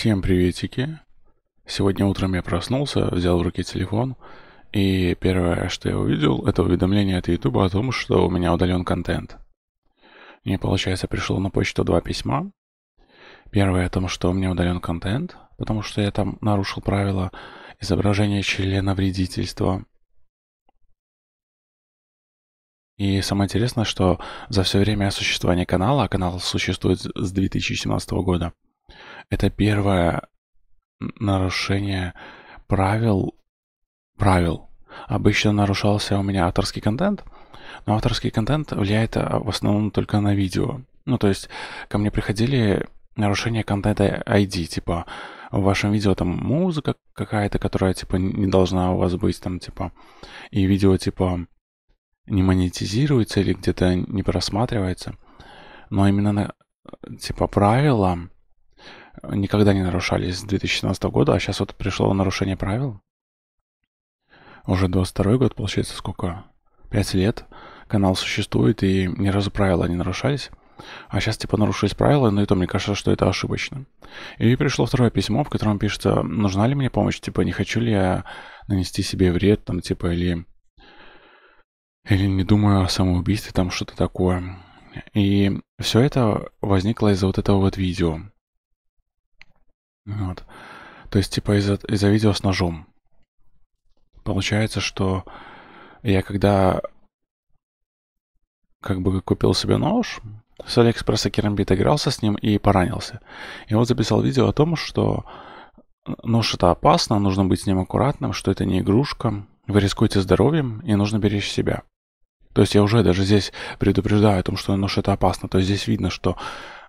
Всем приветики. Сегодня утром я проснулся, взял в руки телефон, и первое, что я увидел, это уведомление от YouTube о том, что у меня удален контент. Мне, получается, пришло на почту два письма. Первое о том, что у меня удален контент, потому что я там нарушил правила изображения члена вредительства. И самое интересное, что за все время существования канала, а канал существует с 2017 года, это первое нарушение правил, правил. Обычно нарушался у меня авторский контент, но авторский контент влияет а, в основном только на видео. Ну, то есть ко мне приходили нарушения контента ID, типа в вашем видео там музыка какая-то, которая типа не должна у вас быть там типа, и видео типа не монетизируется или где-то не просматривается. Но именно на, типа правила никогда не нарушались с 2017 года, а сейчас вот пришло нарушение правил. Уже 22 год, получается, сколько? Пять лет канал существует, и ни разу правила не нарушались. А сейчас типа нарушились правила, но и то мне кажется, что это ошибочно. И пришло второе письмо, в котором пишется, нужна ли мне помощь, типа не хочу ли я нанести себе вред, там типа или... Или не думаю о самоубийстве, там что-то такое. И все это возникло из-за вот этого вот видео. Вот. То есть, типа, из-за из, -за, видео с ножом. Получается, что я когда как бы купил себе нож, с Алиэкспресса Керамбит игрался с ним и поранился. И вот записал видео о том, что нож это опасно, нужно быть с ним аккуратным, что это не игрушка, вы рискуете здоровьем и нужно беречь себя. То есть я уже даже здесь предупреждаю о том, что нож это опасно. То есть здесь видно, что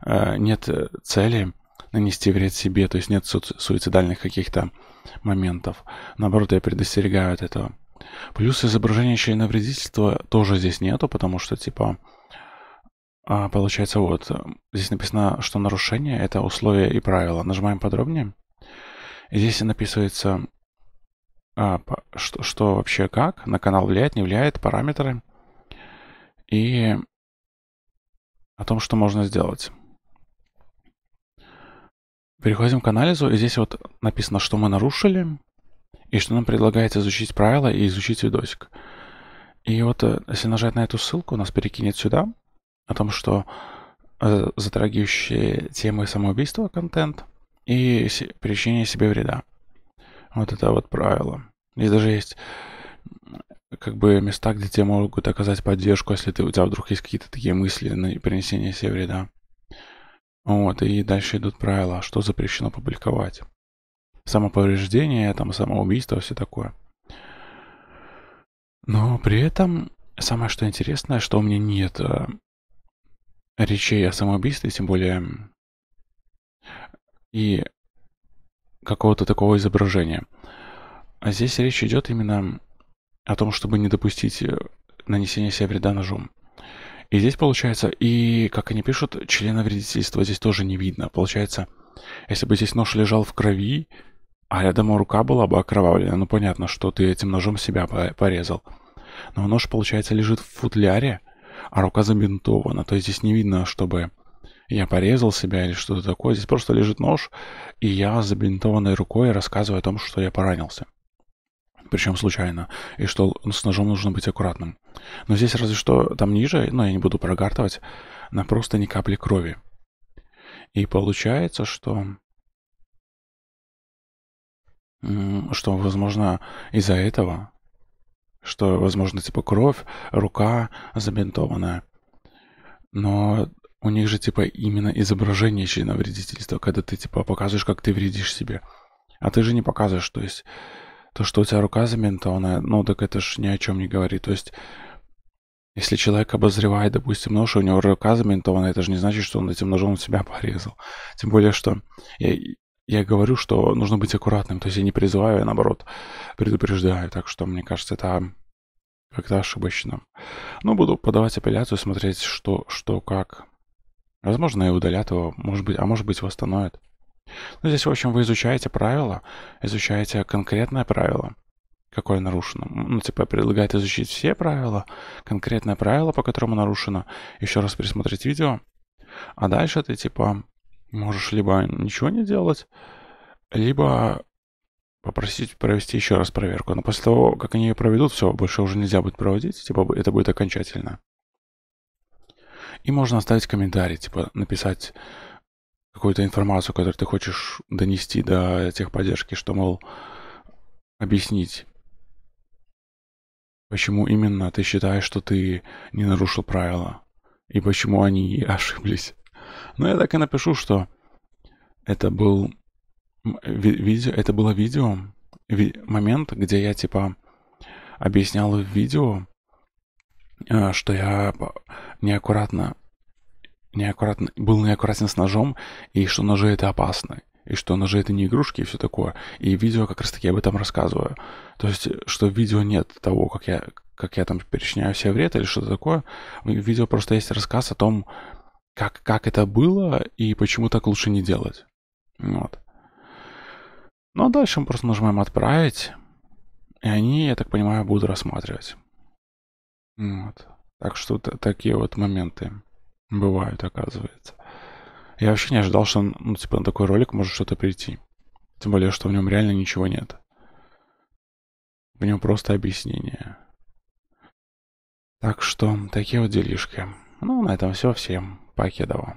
э, нет э, цели нанести вред себе, то есть нет суицидальных каких-то моментов. Наоборот, я предостерегаю от этого. Плюс изображение еще и вредительства тоже здесь нету, потому что, типа, а, получается вот, здесь написано, что нарушение – это условия и правила. Нажимаем подробнее. И здесь написывается, а, что, что вообще как, на канал влияет, не влияет, параметры. И о том, что можно сделать. Переходим к анализу, и здесь вот написано, что мы нарушили, и что нам предлагается изучить правила и изучить видосик. И вот э, если нажать на эту ссылку, нас перекинет сюда, о том, что э, затрагивающие темы самоубийства контент и причинение себе вреда. Вот это вот правило. Здесь даже есть как бы места, где тебе могут оказать поддержку, если ты, у тебя вдруг есть какие-то такие мысли на принесение себе вреда. Вот, и дальше идут правила, что запрещено публиковать. Самоповреждение, там, самоубийство, все такое. Но при этом, самое что интересное, что у меня нет э, речей о самоубийстве, тем более и какого-то такого изображения. А здесь речь идет именно о том, чтобы не допустить э, нанесения себе вреда ножом. И здесь получается, и как они пишут, члена вредительства здесь тоже не видно. Получается, если бы здесь нож лежал в крови, а рядом рука была бы окровавлена, ну понятно, что ты этим ножом себя порезал. Но нож, получается, лежит в футляре, а рука забинтована. То есть здесь не видно, чтобы я порезал себя или что-то такое. Здесь просто лежит нож, и я забинтованной рукой рассказываю о том, что я поранился. Причем случайно, и что с ножом нужно быть аккуратным. Но здесь разве что там ниже, но ну, я не буду прогартывать, на просто не капли крови. И получается, что что, возможно, из-за этого, что, возможно, типа кровь, рука забинтованная. Но у них же, типа, именно изображение члена вредительства, когда ты, типа, показываешь, как ты вредишь себе. А ты же не показываешь, то есть, то, что у тебя рука забинтованная, ну, так это ж ни о чем не говорит. То есть, если человек обозревает, допустим, нож, и у него рука заминтована, это же не значит, что он этим ножом себя порезал. Тем более, что я, я говорю, что нужно быть аккуратным. То есть я не призываю, я наоборот предупреждаю. Так что, мне кажется, это как-то ошибочно. Но ну, буду подавать апелляцию, смотреть, что, что, как. Возможно, и удалят его, может быть, а может быть, восстановят. Но ну, здесь, в общем, вы изучаете правила, изучаете конкретное правило – какое нарушено. Ну, типа, предлагает изучить все правила, конкретное правило, по которому нарушено, еще раз пересмотреть видео. А дальше ты, типа, можешь либо ничего не делать, либо попросить провести еще раз проверку. Но после того, как они ее проведут, все, больше уже нельзя будет проводить, типа, это будет окончательно. И можно оставить комментарий, типа, написать какую-то информацию, которую ты хочешь донести до техподдержки, что, мол, объяснить, Почему именно ты считаешь, что ты не нарушил правила? И почему они ошиблись? Но я так и напишу, что это был видео, это было видео, момент, где я типа объяснял в видео, а, что я неаккуратно, неаккуратно, был неаккуратен с ножом, и что ножи это опасно и что ножи это не игрушки и все такое. И видео как раз таки об этом рассказываю. То есть, что в видео нет того, как я, как я там перечиняю себе вред или что-то такое. В видео просто есть рассказ о том, как, как это было и почему так лучше не делать. Вот. Ну а дальше мы просто нажимаем «Отправить», и они, я так понимаю, будут рассматривать. Вот. Так что такие вот моменты бывают, оказывается. Я вообще не ожидал, что, ну, типа, на такой ролик может что-то прийти. Тем более, что в нем реально ничего нет. В нем просто объяснение. Так что, такие вот делишки. Ну, на этом все. Всем покедово.